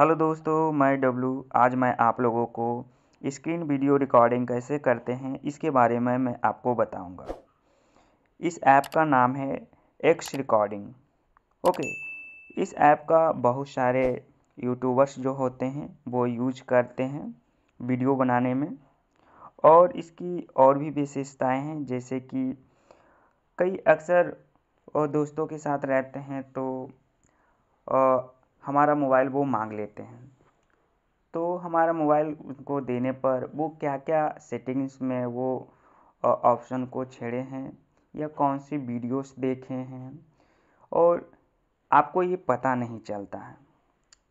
Hello दोस्तों मैं W आज मैं आप लोगों को स्क्रीन वीडियो रिकॉर्डिंग कैसे करते हैं इसके बारे में मैं आपको बताऊंगा। इस ऐप का नाम है एक्स रिकॉर्डिंग ओके इस ऐप का बहुत सारे यूट्यूबर्स जो होते हैं वो यूज करते हैं वीडियो बनाने में और इसकी और भी विशेषताएं हैं जैसे कि कई अक्सर और दोस्तों के साथ रहते हैं तो हमारा मोबाइल वो मांग लेते हैं तो हमारा मोबाइल उनको देने पर वो क्या क्या सेटिंग्स में वो ऑप्शन को छेड़े हैं या कौन सी वीडियोस देखे हैं और आपको ये पता नहीं चलता है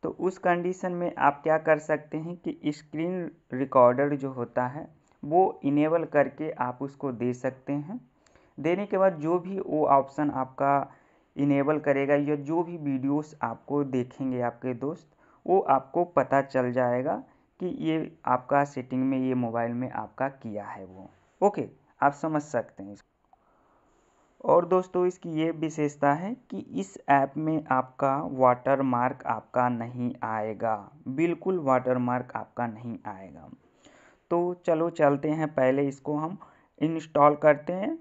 तो उस कंडीशन में आप क्या कर सकते हैं कि स्क्रीन रिकॉर्डर जो होता है वो इनेबल करके आप उसको दे सकते हैं देने के बाद जो भी वो ऑप्शन आपका इनेबल करेगा या जो भी वीडियोस आपको देखेंगे आपके दोस्त वो आपको पता चल जाएगा कि ये आपका सेटिंग में ये मोबाइल में आपका किया है वो ओके आप समझ सकते हैं और दोस्तों इसकी ये विशेषता है कि इस ऐप में आपका वाटर मार्क आपका नहीं आएगा बिल्कुल वाटर मार्क आपका नहीं आएगा तो चलो चलते हैं पहले इसको हम इंस्टॉल करते हैं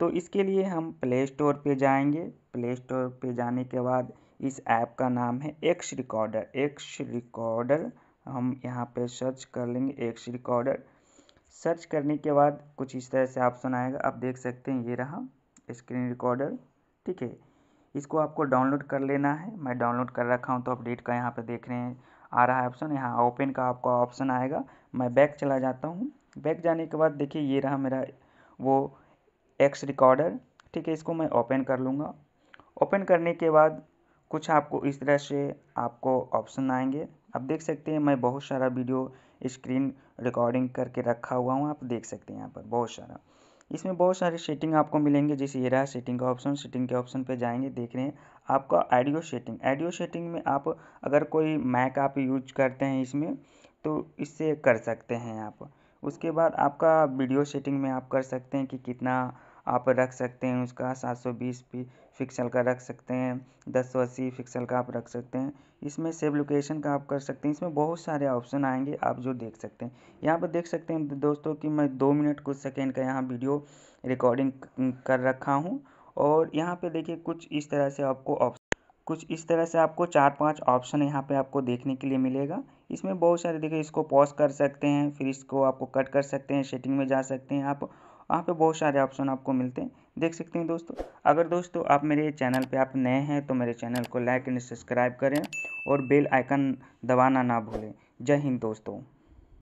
तो इसके लिए हम प्ले स्टोर पर जाएंगे प्ले स्टोर पर जाने के बाद इस ऐप का नाम है एक्स रिकॉर्डर एक्स रिकॉर्डर हम यहाँ पे सर्च कर लेंगे एक्स रिकॉर्डर सर्च करने के बाद कुछ इस तरह से ऑप्शन आएगा आप देख सकते हैं ये रहा स्क्रीन रिकॉर्डर ठीक है इसको आपको डाउनलोड कर लेना है मैं डाउनलोड कर रखा हूँ तो अपडेट का यहाँ पे देख रहे हैं आ रहा है ऑप्शन यहाँ ओपन का आपका ऑप्शन आएगा मैं बैक चला जाता हूँ बैक जाने के बाद देखिए ये रहा मेरा वो एक्स रिकॉर्डर ठीक है इसको मैं ओपन कर लूँगा ओपन करने के बाद कुछ आपको इस तरह से आपको ऑप्शन आएंगे आप देख सकते हैं मैं बहुत सारा वीडियो स्क्रीन रिकॉर्डिंग करके रखा हुआ हूँ आप देख सकते हैं यहाँ पर बहुत सारा इसमें बहुत सारे सेटिंग आपको मिलेंगे जैसे ये रहा सेटिंग का ऑप्शन सेटिंग के ऑप्शन पे जाएंगे देख रहे हैं आपका ऑडियो सेटिंग ऑडियो सेटिंग में आप अगर कोई मैक आप यूज करते हैं इसमें तो इससे कर सकते हैं आप उसके बाद आपका वीडियो सेटिंग में आप कर सकते हैं कि कितना आप रख सकते हैं उसका सात सौ बीस पिक्सल का रख सकते हैं दस सौ अस्सी पिक्सल का आप रख सकते हैं इसमें सेव लोकेशन का आप कर सकते हैं इसमें बहुत सारे ऑप्शन आएंगे आप जो देख सकते हैं यहाँ पर देख सकते हैं दोस्तों कि मैं दो मिनट कुछ सेकेंड का यहाँ वीडियो रिकॉर्डिंग कर रखा हूँ और यहाँ पर देखिए कुछ इस तरह से आपको ऑप्शन कुछ इस तरह से आपको चार पांच ऑप्शन यहाँ पे आपको देखने के लिए मिलेगा इसमें बहुत सारे देखिए इसको पॉज कर सकते हैं फिर इसको आपको कट कर सकते हैं सेटिंग में जा सकते हैं आप वहाँ पे बहुत सारे ऑप्शन आपको मिलते हैं देख सकते हैं दोस्तों अगर दोस्तों आप मेरे चैनल पे आप नए हैं तो मेरे चैनल को लाइक एंड सब्सक्राइब करें और बेल आइकन दबाना ना भूलें जय हिंद दोस्तों